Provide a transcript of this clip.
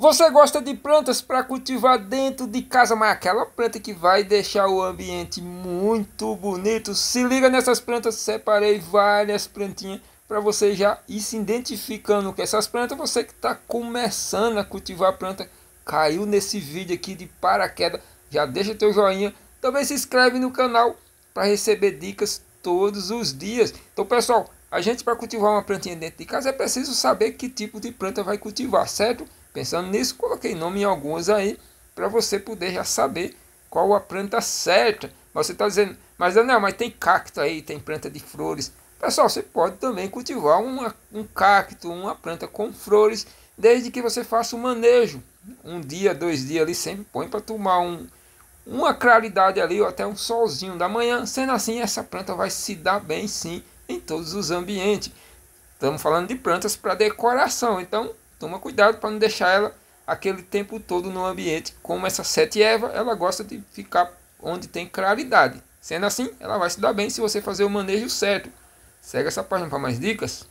Você gosta de plantas para cultivar dentro de casa, mas aquela planta que vai deixar o ambiente muito bonito. Se liga nessas plantas, separei várias plantinhas para você já ir se identificando com essas plantas. Você que está começando a cultivar planta, caiu nesse vídeo aqui de paraquedas, já deixa teu joinha. Também se inscreve no canal para receber dicas todos os dias. Então, pessoal, a gente para cultivar uma plantinha dentro de casa é preciso saber que tipo de planta vai cultivar, certo? Pensando nisso, coloquei nome em algumas aí para você poder já saber qual a planta certa. Mas você está dizendo, mas não, mas tem cacto aí, tem planta de flores. Pessoal, você pode também cultivar uma, um cacto, uma planta com flores, desde que você faça o manejo. Um dia, dois dias ali, sempre põe para tomar um, uma claridade ali ou até um solzinho da manhã. Sendo assim, essa planta vai se dar bem sim em todos os ambientes. Estamos falando de plantas para decoração, então toma cuidado para não deixar ela aquele tempo todo no ambiente. Como essa sete erva, ela gosta de ficar onde tem claridade. Sendo assim, ela vai se dar bem se você fazer o manejo certo. Segue essa página para mais dicas.